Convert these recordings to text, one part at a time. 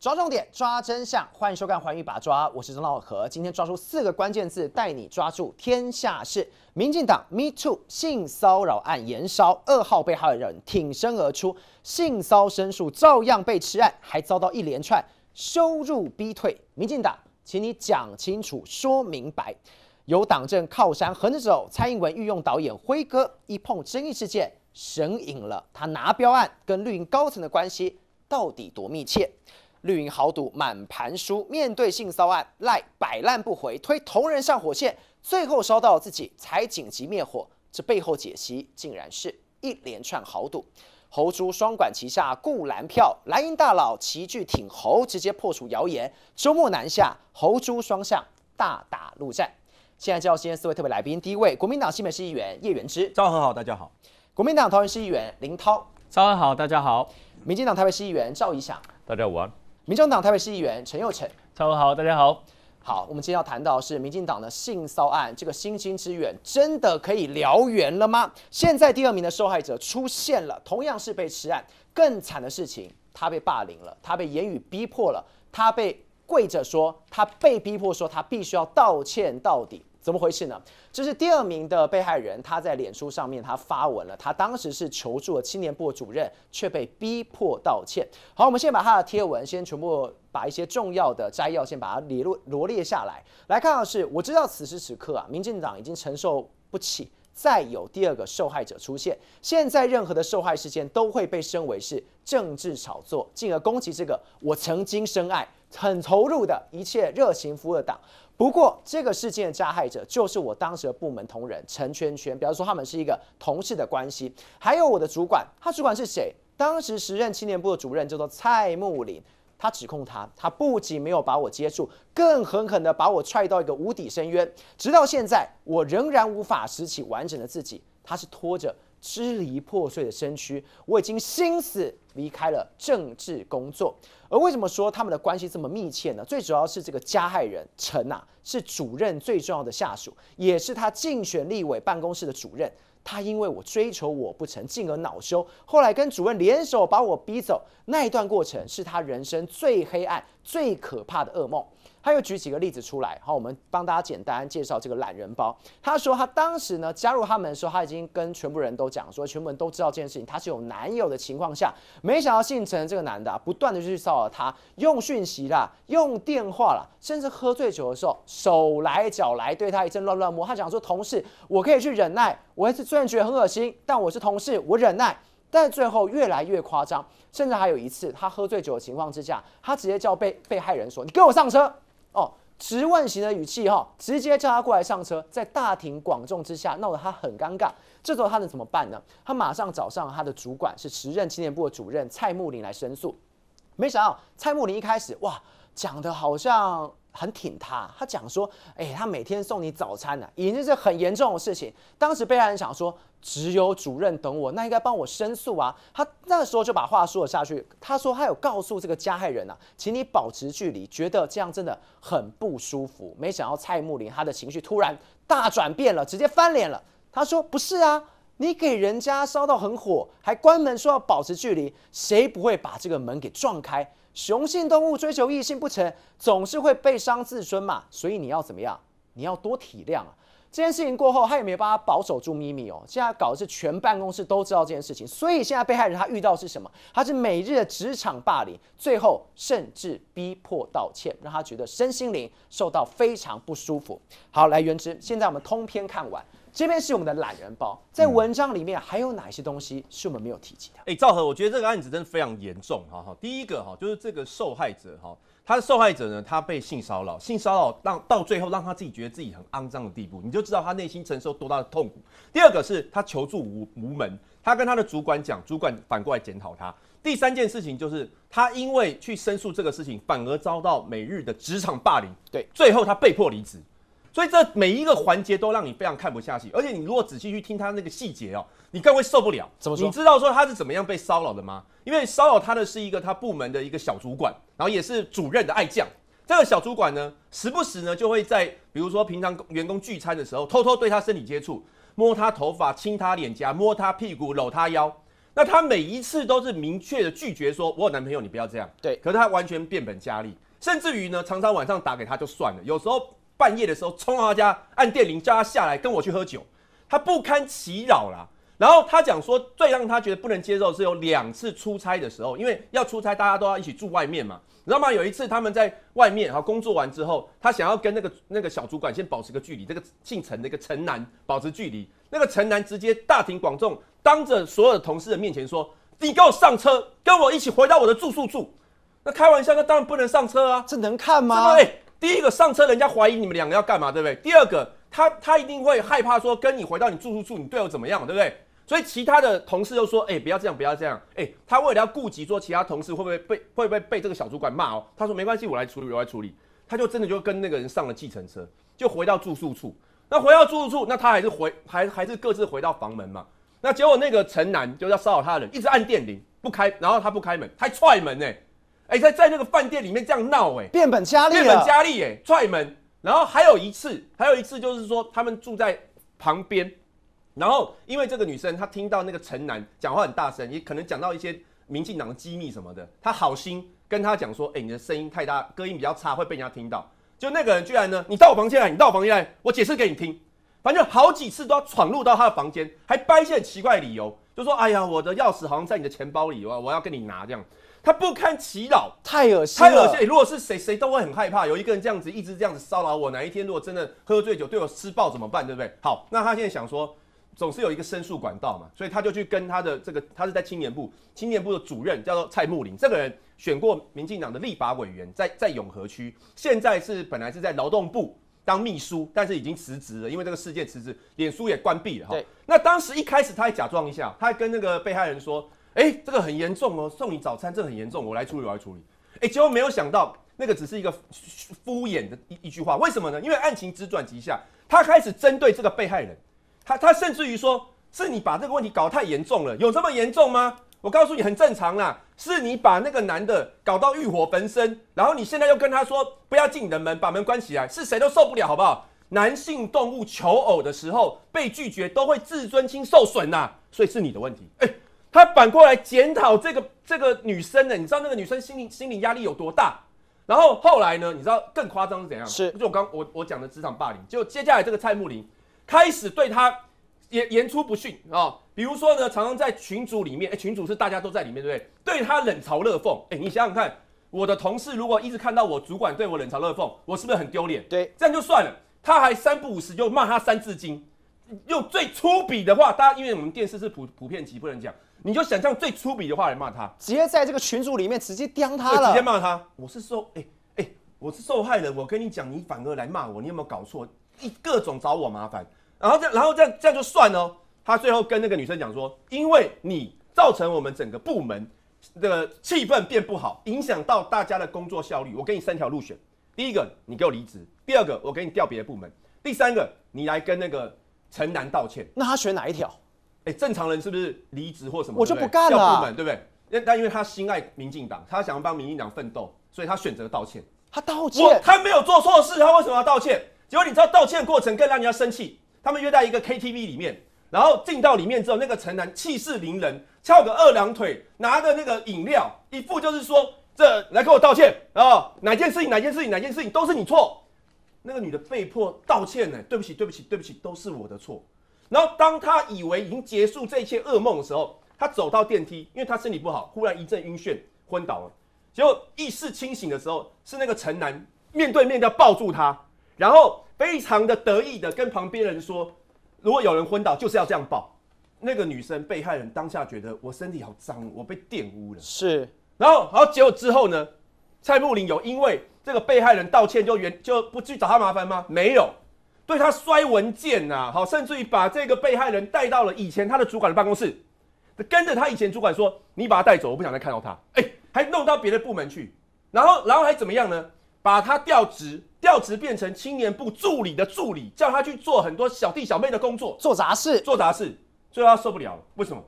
抓重点，抓真相，欢迎收看《环宇把抓》，我是曾老何。今天抓出四个关键字，带你抓住天下事。民进党 Me Too 性骚扰案延烧，二号被害人挺身而出，性骚申诉照样被吃案，还遭到一连串羞辱逼退。民进党，请你讲清楚、说明白。有党政靠山横着走，蔡英文御用导演辉哥一碰争议事件，神隐了。他拿标案跟绿营高层的关系到底多密切？绿营豪赌满盘输，面对性骚案赖摆烂不回，推同仁上火线，最后烧到自己才紧急灭火。这背后解析竟然是一连串豪赌，侯猪双管齐下固蓝票，蓝营大佬齐聚挺侯，直接破除谣言。周末南下，侯猪双向大打陆战。现在介绍今天四位特别来宾，第一位国民党新北市议员叶元之，早上好，大家好。国民党桃园市议员林涛，早上好，大家好。民进党台北市议员赵怡翔，大家午安。民进党台北市议员陈又成，上午好，大家好。好，我们今天要谈到是民进党的性骚案，这个星星之远真的可以燎原了吗？现在第二名的受害者出现了，同样是被辞案，更惨的事情，他被霸凌了，他被言语逼迫了，他被跪着说，他被逼迫说他必须要道歉到底。怎么回事呢？这是第二名的被害人，他在脸书上面他发文了，他当时是求助了青年部主任，却被逼迫道歉。好，我们先把他的贴文先全部把一些重要的摘要先把它列论罗列下来来看，的是我知道此时此刻啊，民进党已经承受不起。再有第二个受害者出现，现在任何的受害事件都会被升为是政治炒作，进而攻击这个我曾经深爱、很投入的一切热情服务的党。不过这个事件的加害者就是我当时的部门同仁陈圈圈，比方说他们是一个同事的关系，还有我的主管，他主管是谁？当时时任青年部的主任叫做蔡木林。他指控他，他不仅没有把我接住，更狠狠的把我踹到一个无底深渊。直到现在，我仍然无法拾起完整的自己。他是拖着支离破碎的身躯，我已经心死，离开了政治工作。而为什么说他们的关系这么密切呢？最主要是这个加害人陈啊，是主任最重要的下属，也是他竞选立委办公室的主任。他因为我追求我不成，进而恼羞，后来跟主任联手把我逼走。那一段过程是他人生最黑暗、最可怕的噩梦。他又举几个例子出来，好，我们帮大家简单介绍这个懒人包。他说他当时呢加入他们的时候，他已经跟全部人都讲说，全部人都知道这件事情，他是有男友的情况下，没想到姓陈这个男的不断的去骚扰他，用讯息啦，用电话啦，甚至喝醉酒的时候手来脚来对他一阵乱乱摸。他讲说同事我可以去忍耐，我是虽然觉得很恶心，但我是同事我忍耐。但最后越来越夸张，甚至还有一次他喝醉酒的情况之下，他直接叫被被害人说你跟我上车。哦，直问型的语气哈，直接叫他过来上车，在大庭广众之下闹得他很尴尬。这时候他能怎么办呢？他马上找上他的主管，是时任青年部的主任蔡木林来申诉。没想到蔡木林一开始哇，讲的好像。很挺他，他讲说，哎，他每天送你早餐呢，已经是很严重的事情。当时被害人想说，只有主任懂我，那应该帮我申诉啊。他那时候就把话说了下去，他说他有告诉这个加害人啊，请你保持距离，觉得这样真的很不舒服。没想到蔡木林他的情绪突然大转变了，直接翻脸了。他说不是啊。你给人家烧到很火，还关门说要保持距离，谁不会把这个门给撞开？雄性动物追求异性不成，总是会被伤自尊嘛，所以你要怎么样？你要多体谅啊！这件事情过后，他也没有办法保守住秘密哦，现在搞的是全办公室都知道这件事情，所以现在被害人他遇到是什么？他是每日的职场霸凌，最后甚至逼迫道歉，让他觉得身心灵受到非常不舒服。好，来原汁，现在我们通篇看完。这边是我们的懒人包，在文章里面还有哪些东西是我们没有提及的？哎，赵和，我觉得这个案子真的非常严重，哈哈。第一个哈，就是这个受害者哈，他的受害者呢，他被性骚扰，性骚扰让到最后让他自己觉得自己很肮脏的地步，你就知道他内心承受多大的痛苦。第二个是他求助无无门，他跟他的主管讲，主管反过来检讨他。第三件事情就是他因为去申诉这个事情，反而遭到每日的职场霸凌，对，最后他被迫离职。所以这每一个环节都让你非常看不下去，而且你如果仔细去听他那个细节哦，你更会受不了。怎么说？你知道说他是怎么样被骚扰的吗？因为骚扰他的是一个他部门的一个小主管，然后也是主任的爱将。这个小主管呢，时不时呢就会在比如说平常员工聚餐的时候，偷偷对他身体接触，摸他头发，亲他脸颊，摸他屁股，搂他腰。那他每一次都是明确的拒绝说：“我有男朋友，你不要这样。”对。可是他完全变本加厉，甚至于呢，常常晚上打给他就算了，有时候。半夜的时候，冲到他家按电铃叫他下来跟我去喝酒，他不堪其扰啦。然后他讲说，最让他觉得不能接受是有两次出差的时候，因为要出差大家都要一起住外面嘛，你知道吗？有一次他们在外面哈工作完之后，他想要跟那个那个小主管先保持个距离，这个姓陈的一个陈男保持距离，那个陈男直接大庭广众当着所有的同事的面前说：“你给我上车，跟我一起回到我的住宿住。”那开玩笑，那当然不能上车啊，这能看吗？对。第一个上车，人家怀疑你们两个要干嘛，对不对？第二个，他他一定会害怕说跟你回到你住宿处，你队友怎么样，对不对？所以其他的同事又说，哎，不要这样，不要这样。哎，他为了要顾及说其他同事会不会被会不会被这个小主管骂哦，他说没关系，我来处理，我来处理。他就真的就跟那个人上了计程车，就回到住宿处。那回到住宿处，那他还是回还还是各自回到房门嘛。那结果那个城南就要骚扰他的人，一直按电铃不开，然后他不开门，还踹门呢。哎，在在那个饭店里面这样闹哎，变本加厉，变本加厉哎，踹门，然后还有一次，还有一次就是说他们住在旁边，然后因为这个女生她听到那个陈楠讲话很大声，也可能讲到一些民进党的机密什么的，她好心跟他讲说，哎，你的声音太大，隔音比较差，会被人家听到。就那个人居然呢，你到我房间来，你到我房间来，我解释给你听。反正好几次都要闯入到他的房间，还掰一些很奇怪的理由，就说，哎呀，我的钥匙好像在你的钱包里哇，我要跟你拿这样。他不堪其扰，太恶心，太恶心。如果是谁，谁都会很害怕。有一个人这样子，一直这样子骚扰我，哪一天如果真的喝醉酒对我施暴怎么办？对不对？好，那他现在想说，总是有一个申诉管道嘛，所以他就去跟他的这个，他是在青年部，青年部的主任叫做蔡木林，这个人选过民进党的立法委员，在在永和区，现在是本来是在劳动部当秘书，但是已经辞职了，因为这个事件辞职，脸书也关闭了。对。那当时一开始他还假装一下，他还跟那个被害人说。哎，这个很严重哦！送你早餐，这很严重，我来处理，我来处理。哎，结果没有想到，那个只是一个 敷衍的一一句话。为什么呢？因为案情直转急下，他开始针对这个被害人，他他甚至于说，是你把这个问题搞太严重了，有这么严重吗？我告诉你，很正常啦，是你把那个男的搞到欲火焚身，然后你现在又跟他说不要进你的门，把门关起来，是谁都受不了，好不好？男性动物求偶的时候被拒绝，都会自尊心受损呐，所以是你的问题。哎。他反过来检讨这个这个女生呢？你知道那个女生心理心理压力有多大？然后后来呢，你知道更夸张是怎样？是就我刚我我讲的职场霸凌，就接下来这个蔡木林开始对她言言出不逊啊，比如说呢，常常在群组里面，哎，群组是大家都在里面，对不对？对她冷嘲热讽，哎，你想想看，我的同事如果一直看到我主管对我冷嘲热讽，我是不是很丢脸？对，这样就算了，他还三不五时就骂他三字经，用最粗鄙的话，大家因为我们电视是普普遍级，不能讲。你就想象最粗鄙的话来骂他，直接在这个群组里面直接刁他了，直接骂他。我是说，哎哎，我是受害人，我跟你讲，你反而来骂我，你有没有搞错？一各种找我麻烦，然后这，然后这样这样就算了。他最后跟那个女生讲说，因为你造成我们整个部门的气氛变不好，影响到大家的工作效率。我给你三条路选：第一个，你给我离职；第二个，我给你调别的部门；第三个，你来跟那个陈楠道歉。那他选哪一条？哎，正常人是不是离职或什么？我就不干了。要部门，对不对？因因为他心爱民进党，他想要帮民进党奋斗，所以他选择道歉。他道歉，他没有做错事，他为什么要道歉？结果你知道道歉过程更让人家生气。他们约在一个 KTV 里面，然后进到里面之后，那个陈男气势凌人，翘个二郎腿，拿着那个饮料，一副就是说这来跟我道歉啊，哪件事情哪件事情哪件事情都是你错。那个女的被迫道歉呢，对不起对不起对不起，都是我的错。然后，当他以为已经结束这一切噩梦的时候，他走到电梯，因为他身体不好，忽然一阵晕眩，昏倒了。结果意识清醒的时候，是那个城南面对面的抱住他，然后非常的得意的跟旁边人说：“如果有人昏倒，就是要这样抱。”那个女生被害人当下觉得我身体好脏，我被玷污了。是，然后，然后结果之后呢？蔡木林有因为这个被害人道歉就原就不去找他麻烦吗？没有。对他摔文件呐，好，甚至于把这个被害人带到了以前他的主管的办公室，跟着他以前主管说，你把他带走，我不想再看到他。哎，还弄到别的部门去，然后，然后还怎么样呢？把他调职，调职变成青年部助理的助理，叫他去做很多小弟小妹的工作，做杂事，做杂事。最后他受不了，为什么？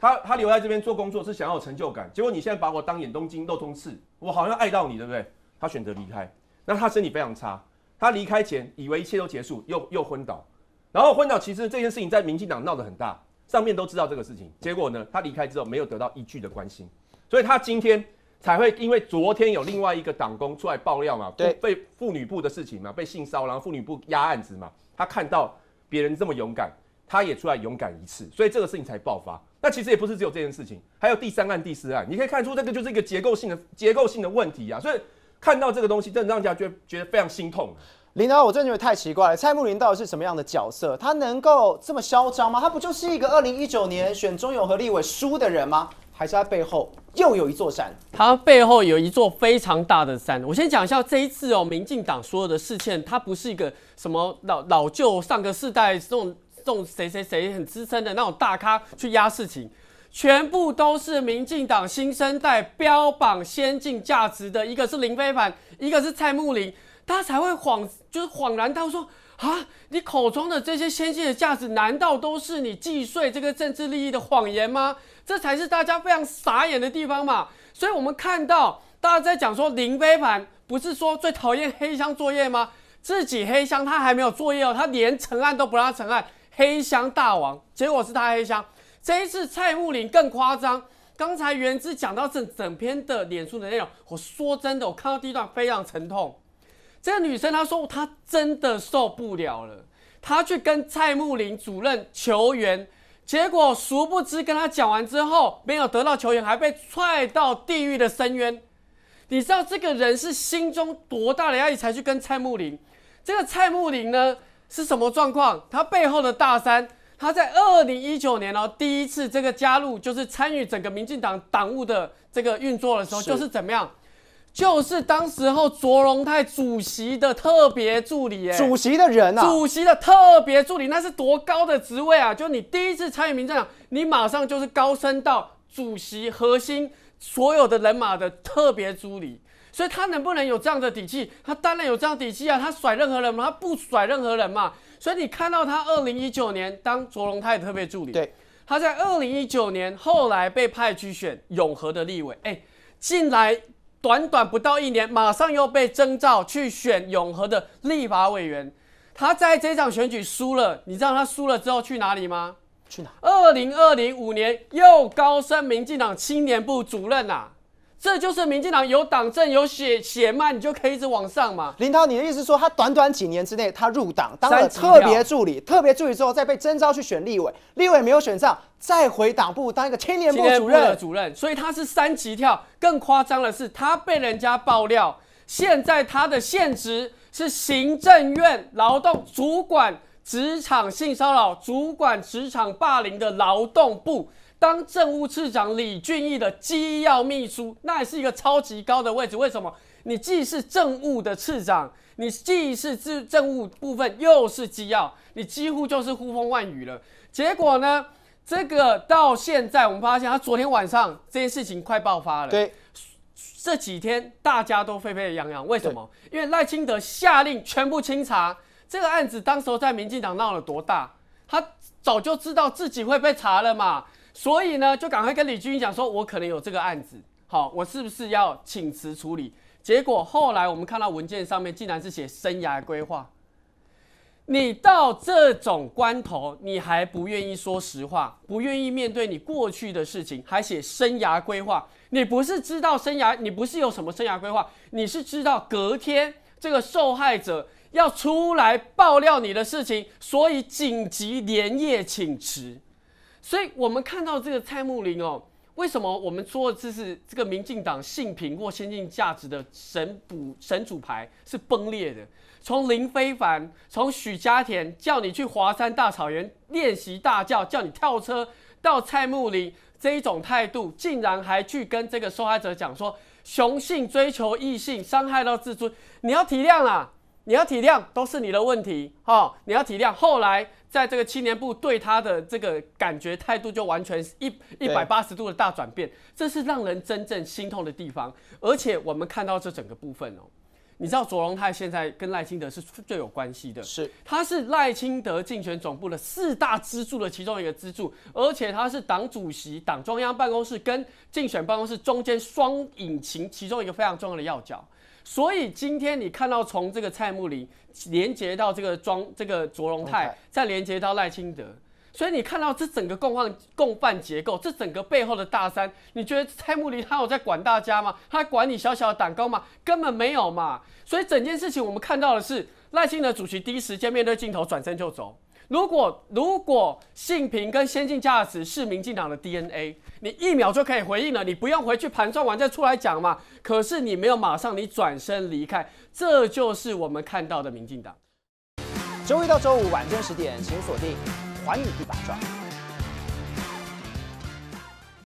他他留在这边做工作是想要有成就感，结果你现在把我当眼东京肉通刺，我好像爱到你，对不对？他选择离开，那他身体非常差。他离开前以为一切都结束，又又昏倒，然后昏倒。其实这件事情在民进党闹得很大，上面都知道这个事情。结果呢，他离开之后没有得到一句的关心，所以他今天才会因为昨天有另外一个党工出来爆料嘛，对，被妇女部的事情嘛，被性骚扰，然后妇女部压案子嘛，他看到别人这么勇敢，他也出来勇敢一次，所以这个事情才爆发。那其实也不是只有这件事情，还有第三案、第四案，你可以看出这个就是一个结构性的结构性的问题啊，所以。看到这个东西，真的让大家觉觉得非常心痛。林达，我真的觉得太奇怪了。蔡穆林到底是什么样的角色？他能够这么嚣张吗？他不就是一个二零一九年选中有和立委输的人吗？还是他背后又有一座山？他背后有一座非常大的山。我先讲一下这一次哦，民进党所有的事件，他不是一个什么老老旧上个世代这种这种谁谁谁很资深的那种大咖去压事情。全部都是民进党新生代标榜先进价值的，一个是林非凡，一个是蔡穆林，他才会恍就是恍然，大悟说啊，你口中的这些先进的价值，难道都是你计税这个政治利益的谎言吗？这才是大家非常傻眼的地方嘛。所以我们看到大家在讲说，林非凡不是说最讨厌黑箱作业吗？自己黑箱他还没有作业哦，他连成案都不让成案，黑箱大王，结果是他黑箱。这一次蔡木林更夸张，刚才元之讲到整整篇的脸书的内容，我说真的，我看到第一段非常沉痛。这个女生她说她真的受不了了，她去跟蔡木林主任求援，结果殊不知跟他讲完之后，没有得到求援，还被踹到地狱的深渊。你知道这个人是心中多大的压力才去跟蔡木林？这个蔡木林呢是什么状况？他背后的大山。他在二零一九年哦，第一次这个加入，就是参与整个民进党党务的这个运作的时候，就是怎么样？就是当时候卓荣泰主席的特别助理，哎，主席的人呐，主席的特别助理，那是多高的职位啊？就你第一次参与民进党，你马上就是高升到主席核心所有的人马的特别助理，所以他能不能有这样的底气？他当然有这样底气啊！他甩任何人嘛？他不甩任何人嘛？所以你看到他二零一九年当卓龙泰特别助理，他在二零一九年后来被派去选永和的立委，哎，进来短短不到一年，马上又被征召去选永和的立法委员。他在这场选举输了，你知道他输了之后去哪里吗？去哪？二零二零五年又高升民进党青年部主任呐。这就是民进党有党政有血血脉，你就可以一直往上嘛。林涛，你的意思说，他短短几年之内，他入党当了特别助理，特别助理之后再被征召去选立委，立委没有选上，再回党部当一个青年部主任。主任，所以他是三级跳。更夸张的是，他被人家爆料，现在他的现职是行政院劳动主管职场性骚扰主管、职场霸凌的劳动部。当政务次长李俊毅的机要秘书，那也是一个超级高的位置。为什么？你既是政务的次长，你既是政政务部分，又是机要，你几乎就是呼风唤雨了。结果呢？这个到现在我们发现，他昨天晚上这件事情快爆发了。对，这几天大家都沸沸扬扬。为什么？因为赖清德下令全部清查这个案子。当时候在民进党闹了多大？他早就知道自己会被查了嘛。所以呢，就赶快跟李军讲说，我可能有这个案子，好，我是不是要请辞处理？结果后来我们看到文件上面竟然是写生涯规划。你到这种关头，你还不愿意说实话，不愿意面对你过去的事情，还写生涯规划。你不是知道生涯，你不是有什么生涯规划，你是知道隔天这个受害者要出来爆料你的事情，所以紧急连夜请辞。所以我们看到这个蔡穆林哦，为什么我们说这是这个民进党性平或先进价值的神主神主牌是崩裂的？从林非凡，从许家田叫你去华山大草原练习大叫，叫你跳车，到蔡穆林这一种态度，竟然还去跟这个受害者讲说雄性追求异性伤害到自尊，你要体谅啦，你要体谅都是你的问题哈，你要体谅。后来。在这个青年部对他的这个感觉态度就完全一一百八十度的大转变，这是让人真正心痛的地方。而且我们看到这整个部分哦，你知道卓荣泰现在跟赖清德是最有关系的，是他是赖清德竞选总部的四大支柱的其中一个支柱，而且他是党主席、党中央办公室跟竞选办公室中间双引擎其中一个非常重要的要角。所以今天你看到从这个蔡穆林连接到这个庄，这个卓荣泰，再连接到赖清德，所以你看到这整个共犯共犯结构，这整个背后的大山，你觉得蔡穆林他有在管大家吗？他管你小小的蛋糕吗？根本没有嘛！所以整件事情我们看到的是赖清德主席第一时间面对镜头转身就走。如果如果性平跟先进价值是民进党的 DNA，你一秒就可以回应了，你不用回去盘算完再出来讲嘛？可是你没有马上，你转身离开，这就是我们看到的民进党。周一到周五晚间十点，请锁定《环宇把抓》。